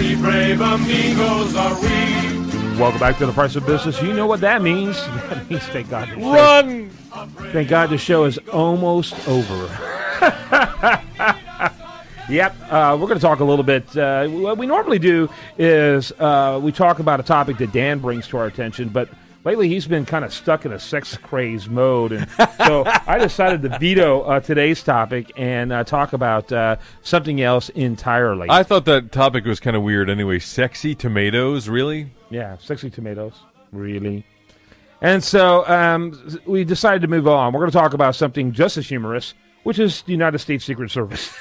Three brave amigos are we. Welcome back to the Price of Business. You know what that means. That means thank God. The show, Run! Thank God the show is almost over. yep, uh, we're going to talk a little bit. Uh, what we normally do is uh, we talk about a topic that Dan brings to our attention, but lately he's been kind of stuck in a sex craze mode, and so I decided to veto uh, today's topic and uh, talk about uh, something else entirely. I thought that topic was kind of weird anyway. Sexy tomatoes, really? Yeah, sexy tomatoes, really. And so um, we decided to move on. We're going to talk about something just as humorous, which is the United States Secret Service.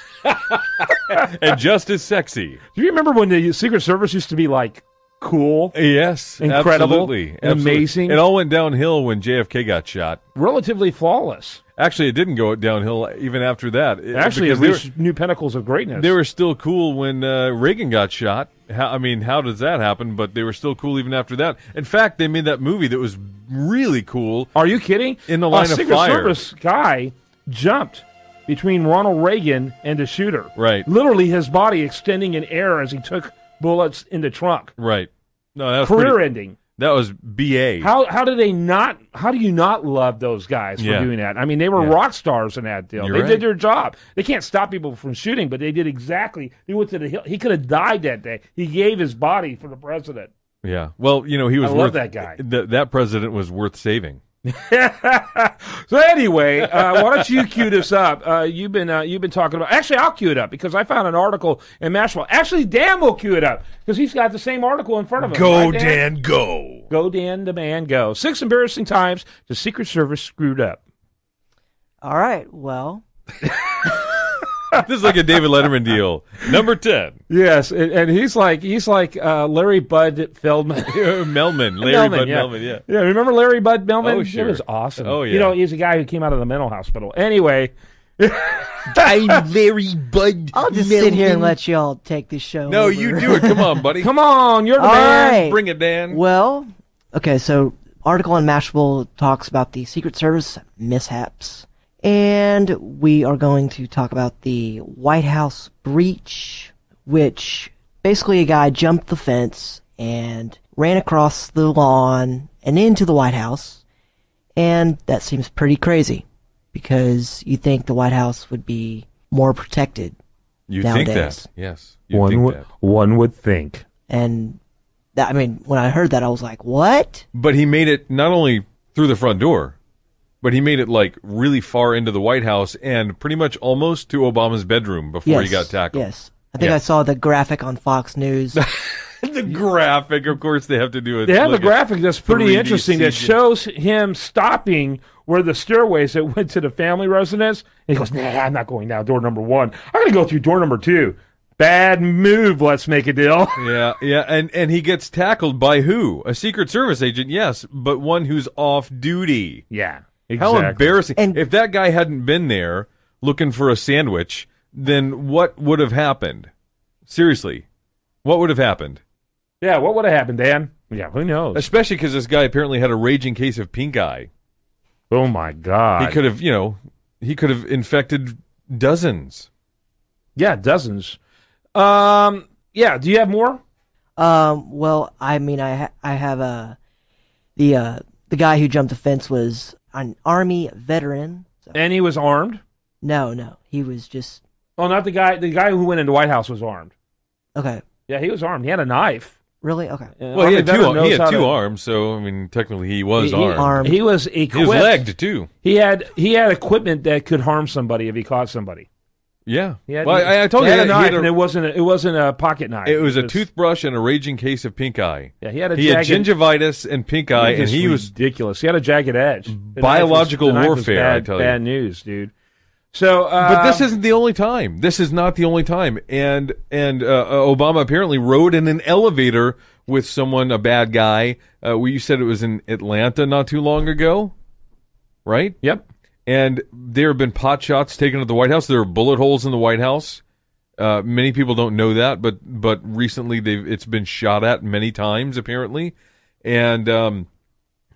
and just as sexy. Do you remember when the Secret Service used to be like cool. Yes, incredible, absolutely. Absolutely. amazing. It all went downhill when JFK got shot. Relatively flawless. Actually, it didn't go downhill even after that. Actually, it reached new pinnacles of greatness. They were still cool when uh, Reagan got shot. How, I mean, how does that happen? But they were still cool even after that. In fact, they made that movie that was really cool. Are you kidding? In the line a of Secret fire, Service guy jumped between Ronald Reagan and the shooter. Right. Literally, his body extending in air as he took bullets in the trunk. Right. No, career pretty, ending. That was BA. How how do they not how do you not love those guys for yeah. doing that? I mean, they were yeah. rock stars in that deal. You're they right. did their job. They can't stop people from shooting, but they did exactly. He went to the hill. He could have died that day. He gave his body for the president. Yeah. Well, you know, he was I worth that guy. Th- that president was worth saving. so anyway, uh, why don't you cue this up? Uh, you've been uh, you've been talking about. Actually, I'll cue it up because I found an article in Mashable. Actually, Dan will cue it up because he's got the same article in front of him. Go right, Dan? Dan? go. Go Dan, the man, go. Six embarrassing times the Secret Service screwed up. All right. Well. this is like a David Letterman deal. Number ten. Yes, and, and he's like he's like uh, Larry Bud Feldman. Melman. Larry Melman, Bud yeah. Melman. Yeah. Yeah. Remember Larry Bud Melman? Oh sure. It was awesome. Oh yeah. You know he's a guy who came out of the mental hospital. Anyway. I'm Larry Bud. I'll just sit here and let y'all take this show. No, over. you do it. Come on, buddy. Come on, you're the All man. Right. Bring it, Dan. Well, okay. So article on Mashable talks about the Secret Service mishaps and we are going to talk about the White House breach, which basically a guy jumped the fence and ran across the lawn and into the White House. And that seems pretty crazy because you think the White House would be more protected. You think that, yes. one, think that. one would think. And that, I mean, when I heard that, I was like, what? But he made it not only through the front door, but he made it like really far into the White House and pretty much almost to Obama's bedroom before yes, he got tackled. Yes. I think yeah. I saw the graphic on Fox News. the graphic, of course, they have to do it. They have a graphic that's pretty interesting that shows him stopping where the stairways that went to the family residence. And he goes, Nah, I'm not going down door number one. I'm going to go through door number two. Bad move. Let's make a deal. yeah, yeah, and and he gets tackled by who? A Secret Service agent, yes, but one who's off duty. Yeah. Exactly. How embarrassing! And if that guy hadn't been there looking for a sandwich, then what would have happened? Seriously, what would have happened? Yeah, what would have happened, Dan? Yeah, who knows? Especially because this guy apparently had a raging case of pink eye. Oh my god! He could have, you know, he could have infected dozens. Yeah, dozens. Um, yeah. Do you have more? Um, well, I mean, I ha- I have a uh, the uh, the guy who jumped the fence was an army veteran. So. And he was armed. No, no, he was just. Oh, not the guy. The guy who went into White House was armed. Okay. Yeah, he was armed. He had a knife. Really? Okay. well, he had, two, he had two. To, arms, so I mean, technically, he was he, armed. He, armed. He was equipped. He was legged too. He had he had equipment that could harm somebody if he caught somebody. Yeah. yeah. Well, I, I told he you had a knife, and it wasn't a, it wasn't a pocket knife. It was a toothbrush and a raging case of pink eye. Yeah, he had a he jagged, had gingivitis and pink eye, and he was ridiculous. He had a jagged edge. The biological was, warfare. Bad, I tell you, bad news, dude. So, uh, but this um, isn't the only time. This is not the only time. And and uh, uh Obama apparently rode in an elevator with someone, a bad guy. Uh, you said it was in Atlanta not too long ago, right? Yep. And there have been pot shots taken at the White House. There are bullet holes in the White House. Uh, many people don't know that, but but recently they've it's been shot at many times apparently, and um,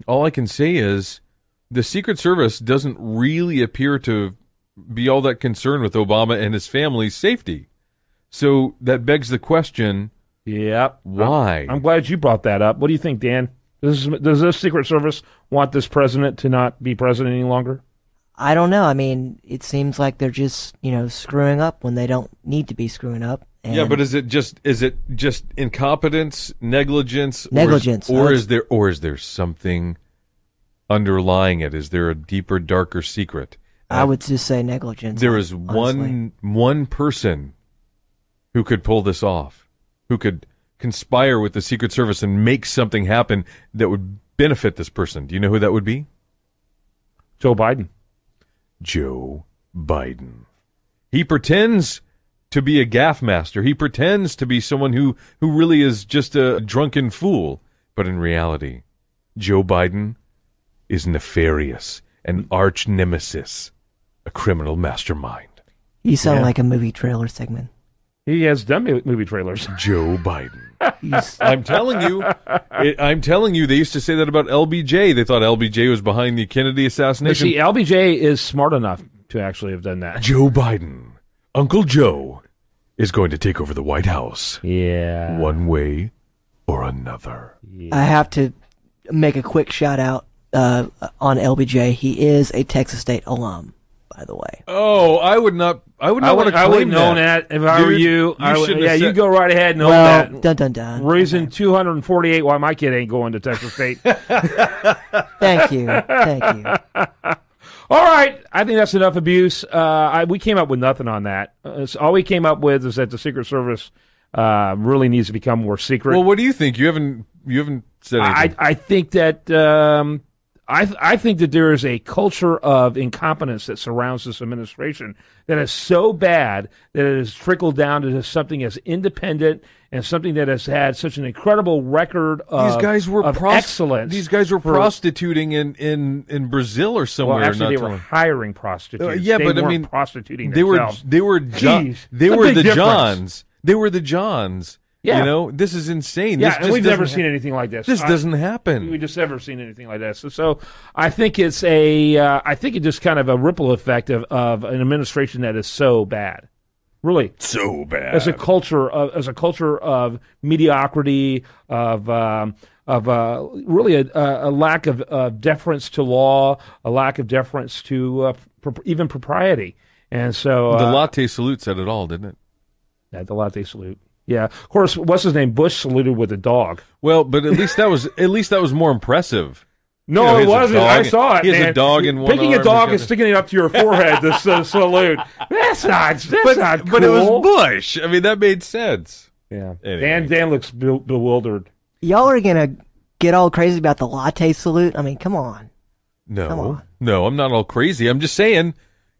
all I can say is the Secret Service doesn't really appear to be all that concerned with Obama and his family's safety. So that begs the question: Yep. Why? I'm, glad you brought that up. What do you think, Dan? Does does the Secret Service want this president to not be president any longer? I don't know. I mean, it seems like they're just you know screwing up when they don't need to be screwing up. yeah, but is it just is it just incompetence, negligence, negligence, or, is, or is there or is there something underlying it? Is there a deeper, darker secret? I would just say negligence. There is honestly. one one person who could pull this off, who could conspire with the Secret Service and make something happen that would benefit this person. Do you know who that would be? Joe Biden. Joe Biden. He pretends to be a gaffmaster. He pretends to be someone who, who really is just a drunken fool. But in reality, Joe Biden is nefarious, an arch nemesis, a criminal mastermind. You sound yeah. like a movie trailer segment. He has done movie trailers. Joe Biden. I'm telling you, it, I'm telling you, they used to say that about LBJ. They thought LBJ was behind the Kennedy assassination. see, LBJ is smart enough to actually have done that. Joe Biden, Uncle Joe, is going to take over the White House. Yeah. One way or another. Yeah. I have to make a quick shout out uh, on LBJ. He is a Texas State alum by the way. Oh, I would not. I would not I would, want to I claim known that. that if I were you. you I would, yeah, said- you go right ahead and own Well, that. dun dun dun. Reason 248 why my kid ain't going to Texas State. Thank you, thank you. all right, I think that's enough abuse. Uh, I, we came up with nothing on that. Uh, so all we came up with is that the Secret Service uh, really needs to become more secret. Well, what do you think? You haven't you haven't said anything. I, I think that um, I, th- I think that there is a culture of incompetence that surrounds this administration that is so bad that it has trickled down to something as independent and something that has had such an incredible record of, these guys were of prost- excellence. These guys were for, prostituting in, in, in Brazil or somewhere. Well, actually, they were hiring prostitutes. Uh, yeah, they but I mean, prostituting. They themselves. were they were John, Jeez, they were the difference. Johns. They were the Johns yeah. You know, this is insane. Yeah, this and we've never seen anything like this. This I, doesn't happen. We've just never seen anything like this. So, so I think it's a, uh, I think it's just kind of a ripple effect of, of an administration that is so bad. Really, so bad as a culture of as a culture of mediocrity, of um, of uh, really a, a lack of uh, deference to law, a lack of deference to uh, pro- even propriety, and so the uh, latte salute said it all, didn't it? Yeah, the latte salute. Yeah, of course. What's his name? Bush saluted with a dog. Well, but at least that was at least that was more impressive. No, you know, it wasn't. I saw it. He has a dog in one Picking a dog and sticking it up to your forehead to uh, salute. That's not. That's but, not. Cool. But it was Bush. I mean, that made sense. Yeah. Anyway. Dan Dan looks be- bewildered. Y'all are gonna get all crazy about the latte salute. I mean, come on. No, come on. no, I'm not all crazy. I'm just saying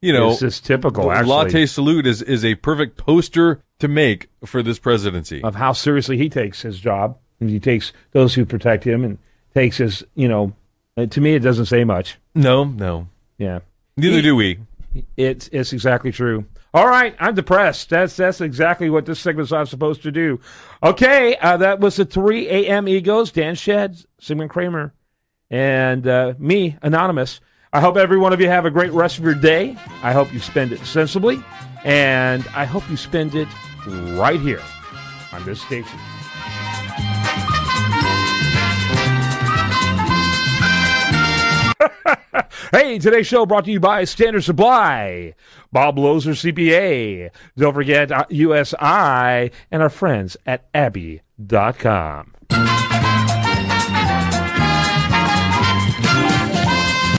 you know, it's just typical. Actually, latte salute is is a perfect poster to make for this presidency of how seriously he takes his job. He takes those who protect him and takes his, you know, uh, to me it doesn't say much. No, no, yeah, neither he, do we. It's it's exactly true. All right, I'm depressed. That's that's exactly what this segment's not supposed to do. Okay, uh, that was the 3 a.m. egos, Dan Shed, Simon Kramer, and uh, me, Anonymous. I hope every one of you have a great rest of your day. I hope you spend it sensibly, and I hope you spend it right here on this station. hey, today's show brought to you by Standard Supply, Bob Lozer CPA. Don't forget USI uh, and our friends at Abby.com.